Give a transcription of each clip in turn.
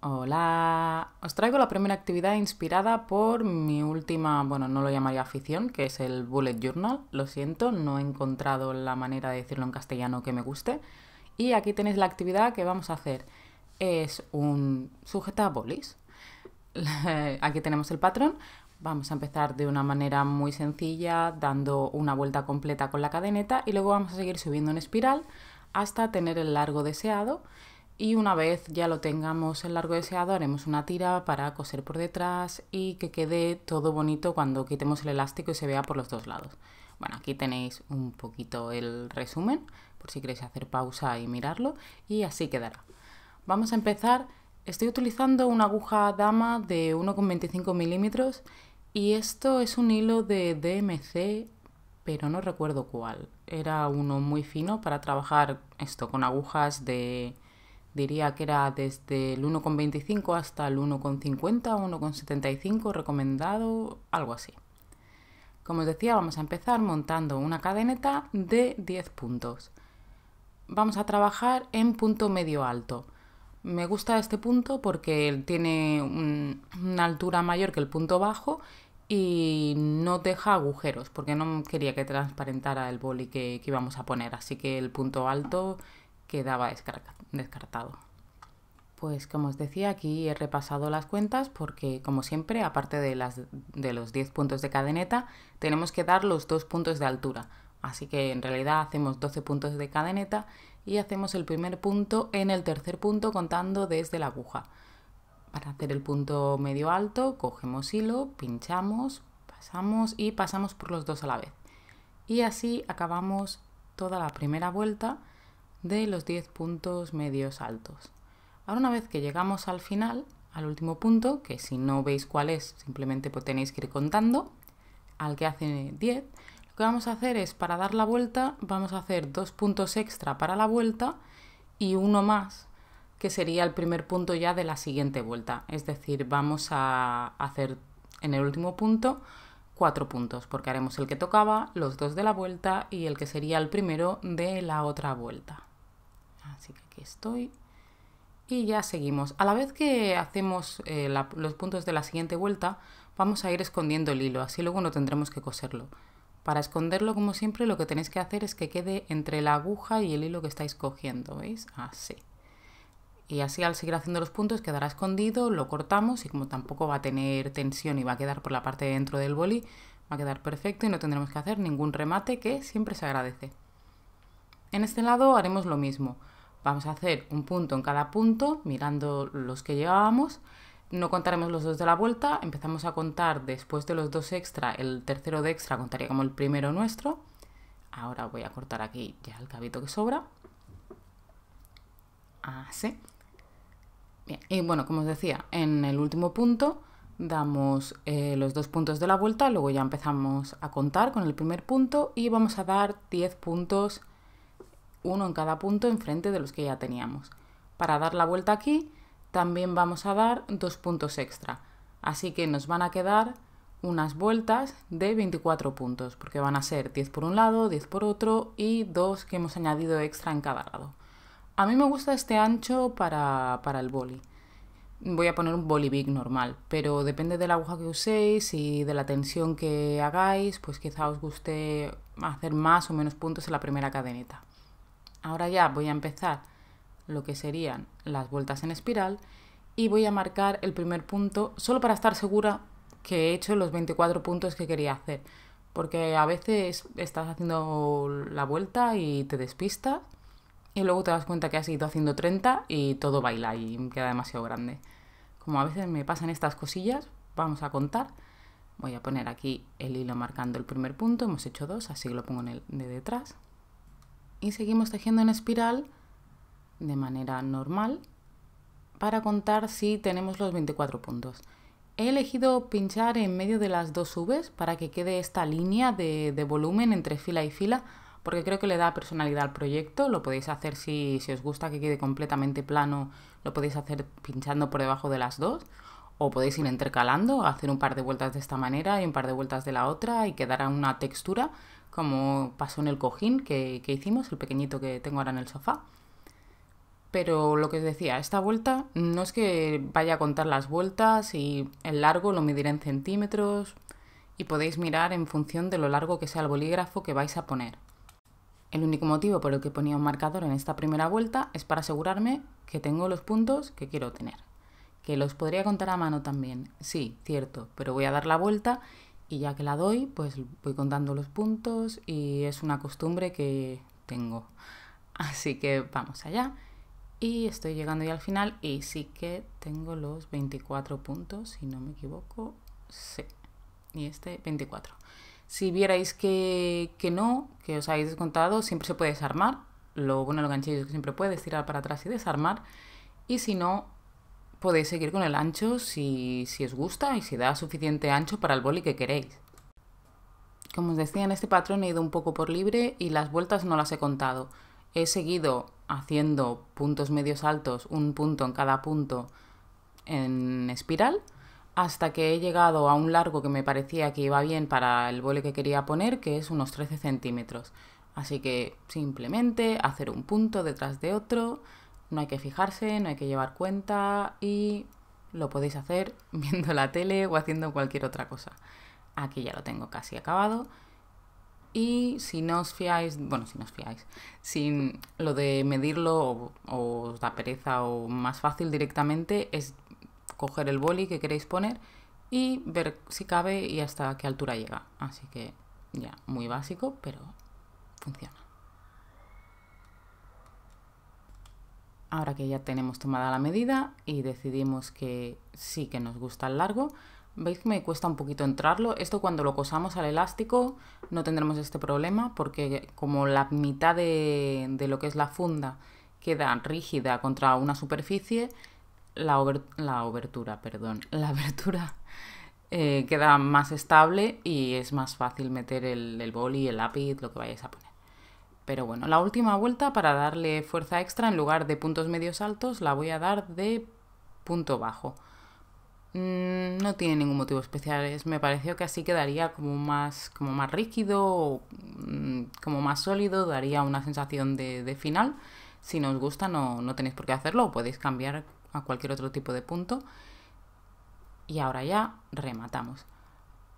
Hola, os traigo la primera actividad inspirada por mi última, bueno, no lo llamaría afición, que es el bullet journal, lo siento, no he encontrado la manera de decirlo en castellano que me guste. Y aquí tenéis la actividad que vamos a hacer. Es un sujeta bolis. aquí tenemos el patrón. Vamos a empezar de una manera muy sencilla, dando una vuelta completa con la cadeneta y luego vamos a seguir subiendo en espiral hasta tener el largo deseado y una vez ya lo tengamos el largo deseado haremos una tira para coser por detrás y que quede todo bonito cuando quitemos el elástico y se vea por los dos lados. Bueno, aquí tenéis un poquito el resumen por si queréis hacer pausa y mirarlo y así quedará. Vamos a empezar. Estoy utilizando una aguja dama de 1,25 milímetros y esto es un hilo de DMC pero no recuerdo cuál. Era uno muy fino para trabajar esto con agujas de diría que era desde el 1,25 hasta el 1,50, 1,75 recomendado, algo así. Como os decía, vamos a empezar montando una cadeneta de 10 puntos. Vamos a trabajar en punto medio alto. Me gusta este punto porque tiene una altura mayor que el punto bajo y no deja agujeros, porque no quería que transparentara el boli que íbamos a poner. Así que el punto alto quedaba descartado. Pues como os decía, aquí he repasado las cuentas porque, como siempre, aparte de, de los 10 puntos de cadeneta, tenemos que dar los 2 puntos de altura. Así que en realidad hacemos 12 puntos de cadeneta y hacemos el primer punto en el tercer punto contando desde la aguja. Para hacer el punto medio alto, cogemos hilo, pinchamos, pasamos y pasamos por los dos a la vez. Y así acabamos toda la primera vuelta de los 10 puntos medios altos. Ahora una vez que llegamos al final, al último punto, que si no veis cuál es, simplemente pues, tenéis que ir contando, al que hace 10, lo que vamos a hacer es para dar la vuelta, vamos a hacer dos puntos extra para la vuelta y uno más, que sería el primer punto ya de la siguiente vuelta. Es decir, vamos a hacer en el último punto cuatro puntos, porque haremos el que tocaba, los dos de la vuelta y el que sería el primero de la otra vuelta. Así que aquí estoy. Y ya seguimos. A la vez que hacemos eh, los puntos de la siguiente vuelta, vamos a ir escondiendo el hilo, así luego no tendremos que coserlo. Para esconderlo, como siempre, lo que tenéis que hacer es que quede entre la aguja y el hilo que estáis cogiendo, ¿veis? Así. Y así al seguir haciendo los puntos quedará escondido, lo cortamos y como tampoco va a tener tensión y va a quedar por la parte de dentro del boli, va a quedar perfecto y no tendremos que hacer ningún remate que siempre se agradece. En este lado haremos lo mismo. Vamos a hacer un punto en cada punto, mirando los que llevábamos. No contaremos los dos de la vuelta, empezamos a contar después de los dos extra, el tercero de extra contaría como el primero nuestro. Ahora voy a cortar aquí ya el cabito que sobra. Así. Bien. Y bueno, como os decía, en el último punto damos eh, los dos puntos de la vuelta, luego ya empezamos a contar con el primer punto y vamos a dar 10 puntos uno en cada punto enfrente de los que ya teníamos. Para dar la vuelta aquí, también vamos a dar dos puntos extra. Así que nos van a quedar unas vueltas de 24 puntos, porque van a ser 10 por un lado, 10 por otro y dos que hemos añadido extra en cada lado. A mí me gusta este ancho para, para el boli. Voy a poner un boli big normal, pero depende de la aguja que uséis y de la tensión que hagáis, pues quizá os guste hacer más o menos puntos en la primera cadeneta. Ahora ya voy a empezar lo que serían las vueltas en espiral y voy a marcar el primer punto solo para estar segura que he hecho los 24 puntos que quería hacer. Porque a veces estás haciendo la vuelta y te despistas y luego te das cuenta que has ido haciendo 30 y todo baila y queda demasiado grande. Como a veces me pasan estas cosillas, vamos a contar. Voy a poner aquí el hilo marcando el primer punto, hemos hecho dos, así lo pongo en el de detrás y seguimos tejiendo en espiral de manera normal para contar si tenemos los 24 puntos. He elegido pinchar en medio de las dos subes para que quede esta línea de, volumen entre fila y fila porque creo que le da personalidad al proyecto, lo podéis hacer si, si os gusta que quede completamente plano, lo podéis hacer pinchando por debajo de las dos o podéis ir intercalando, hacer un par de vueltas de esta manera y un par de vueltas de la otra y quedará una textura como pasó en el cojín que, hicimos, el pequeñito que tengo ahora en el sofá. Pero lo que os decía, esta vuelta no es que vaya a contar las vueltas y el largo lo mediré en centímetros y podéis mirar en función de lo largo que sea el bolígrafo que vais a poner. El único motivo por el que ponía un marcador en esta primera vuelta es para asegurarme que tengo los puntos que quiero tener que los podría contar a mano también, sí, cierto, pero voy a dar la vuelta y ya que la doy, pues voy contando los puntos y es una costumbre que tengo. Así que vamos allá. Y estoy llegando ya al final y sí que tengo los 24 puntos, si no me equivoco. Sí. Y este 24. Si vierais que, no, que os habéis descontado, siempre se puede desarmar. Lo bueno de los ganchillos es que siempre puedes tirar para atrás y desarmar. Y si no, podéis seguir con el ancho si, si os gusta y si da suficiente ancho para el boli que queréis. Como os decía, en este patrón he ido un poco por libre y las vueltas no las he contado. He seguido haciendo puntos medios altos, un punto en cada punto en espiral, hasta que he llegado a un largo que me parecía que iba bien para el boli que quería poner, que es unos 13 centímetros. Así que simplemente hacer un punto detrás de otro, no hay que fijarse, no hay que llevar cuenta y lo podéis hacer viendo la tele o haciendo cualquier otra cosa. Aquí ya lo tengo casi acabado. Y si no os fiáis, bueno, si no os fiáis, sin lo de medirlo o os da pereza o más fácil directamente es coger el boli que queréis poner y ver si cabe y hasta qué altura llega. Así que ya, muy básico, pero funciona. Ahora que ya tenemos tomada la medida y decidimos que sí que nos gusta el largo, veis que me cuesta un poquito entrarlo. Esto cuando lo cosamos al elástico no tendremos este problema porque como la mitad de, lo que es la funda queda rígida contra una superficie, la, perdón, la abertura eh, queda más estable y es más fácil meter el, el boli, el lápiz, lo que vayáis a poner. Pero bueno, la última vuelta para darle fuerza extra, en lugar de puntos medios altos, la voy a dar de punto bajo. Mm, no tiene ningún motivo especial, me pareció que así quedaría como más, como más rígido, mm, como más sólido, daría una sensación de, final. Si no os gusta no, no tenéis por qué hacerlo, podéis cambiar a cualquier otro tipo de punto. Y ahora ya rematamos.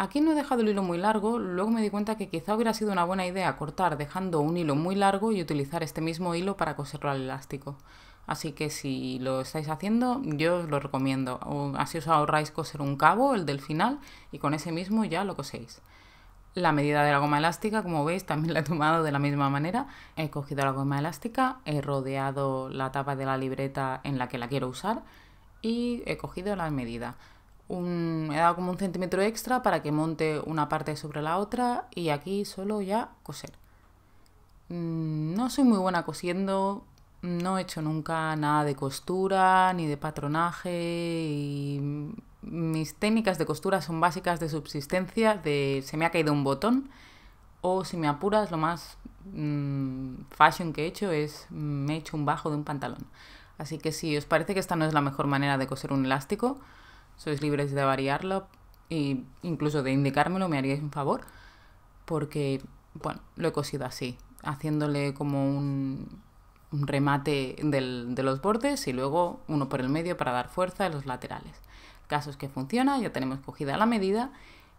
Aquí no he dejado el hilo muy largo, luego me di cuenta que quizá hubiera sido una buena idea cortar dejando un hilo muy largo y utilizar este mismo hilo para coserlo al elástico. Así que si lo estáis haciendo, yo os lo recomiendo. Así os ahorráis coser un cabo, el del final, y con ese mismo ya lo coséis. La medida de la goma elástica, como veis, también la he tomado de la misma manera. He cogido la goma elástica, he rodeado la tapa de la libreta en la que la quiero usar y he cogido la medida he dado como un centímetro extra para que monte una parte sobre la otra y aquí solo ya coser. Mm, no soy muy buena cosiendo, no he hecho nunca nada de costura ni de patronaje y mis técnicas de costura son básicas de subsistencia, de se me ha caído un botón o si me apuras lo más mm, fashion que he hecho es me he hecho un bajo de un pantalón. Así que si os parece que esta no es la mejor manera de coser un elástico, sois libres de variarlo e incluso de indicármelo, me haríais un favor, porque, bueno, lo he cosido así, haciéndole como un, remate de los bordes y luego uno por el medio para dar fuerza en los laterales. Casos que funciona, ya tenemos cogida la medida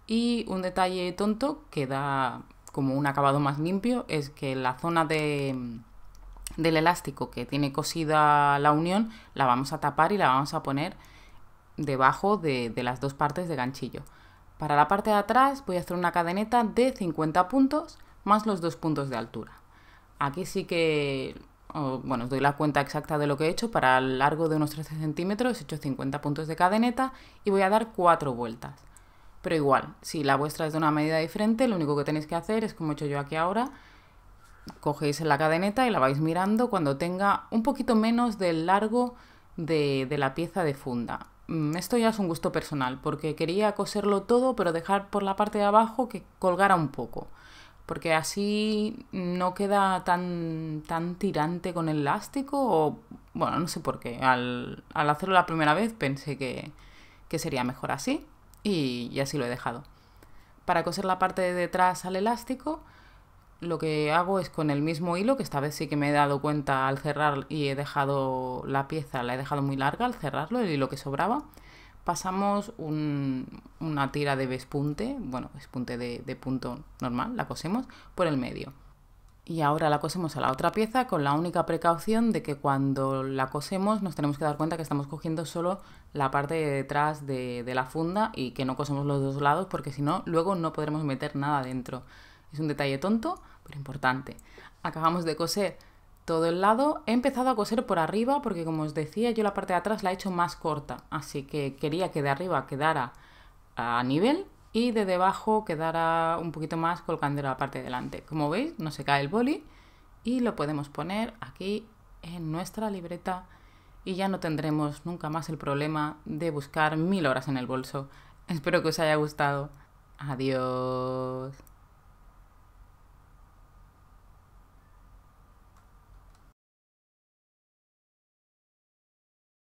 y un detalle tonto que da como un acabado más limpio es que la zona del elástico que tiene cosida la unión la vamos a tapar y la vamos a poner debajo de, las dos partes de ganchillo. Para la parte de atrás voy a hacer una cadeneta de 50 puntos más los dos puntos de altura. Aquí sí que, bueno, os doy la cuenta exacta de lo que he hecho. Para el largo de unos 13 centímetros he hecho 50 puntos de cadeneta y voy a dar 4 vueltas. Pero igual, si la vuestra es de una medida diferente, lo único que tenéis que hacer es, como he hecho yo aquí ahora, cogéis la cadeneta y la vais mirando cuando tenga un poquito menos del largo de la pieza de funda. Mm, esto ya es un gusto personal, porque quería coserlo todo, pero dejar por la parte de abajo que colgara un poco, porque así no queda tan, tan tirante con el elástico, o bueno, no sé por qué. Al, hacerlo la primera vez pensé que, sería mejor así, y, y así lo he dejado. Para coser la parte de detrás al elástico, lo que hago es con el mismo hilo, que esta vez sí que me he dado cuenta al cerrar y he dejado la pieza, la he dejado muy larga al cerrarlo, el hilo que sobraba, pasamos una tira de vespunte, bueno, vespunte de, punto normal, la cosemos, por el medio. Y ahora la cosemos a la otra pieza con la única precaución de que cuando la cosemos nos tenemos que dar cuenta que estamos cogiendo solo la parte de detrás de, de la funda y que no cosemos los dos lados porque si no, luego no podremos meter nada dentro. Es un detalle tonto, pero importante. Acabamos de coser todo el lado. He empezado a coser por arriba porque, como os decía, yo la parte de atrás la he hecho más corta. Así que quería que de arriba quedara a nivel y de debajo quedara un poquito más colgando la parte delante. Como veis, no se cae el boli y lo podemos poner aquí en nuestra libreta y ya no tendremos nunca más el problema de buscar mil horas en el bolso. Espero que os haya gustado. Adiós.